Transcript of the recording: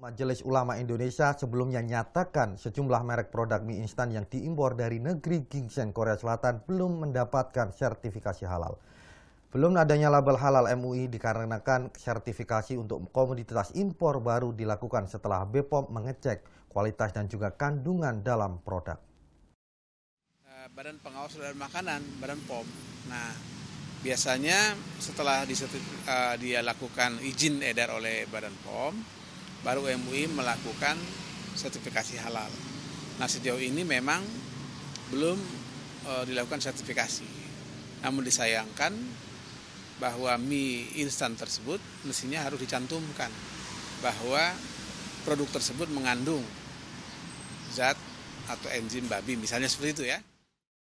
Majelis Ulama Indonesia sebelumnya nyatakan sejumlah merek produk mie instan yang diimpor dari negeri Gingseng, Korea Selatan belum mendapatkan sertifikasi halal. Belum adanya label halal MUI dikarenakan sertifikasi untuk komoditas impor baru dilakukan setelah BPOM mengecek kualitas dan juga kandungan dalam produk. Eh, badan Pengawas dan Makanan, Badan POM. Nah, biasanya setelah eh, dia lakukan izin edar oleh Badan POM, baru MUI melakukan sertifikasi halal. Nah sejauh ini memang belum e, dilakukan sertifikasi. Namun disayangkan bahwa mie instan tersebut mestinya harus dicantumkan bahwa produk tersebut mengandung zat atau enzim babi misalnya seperti itu ya.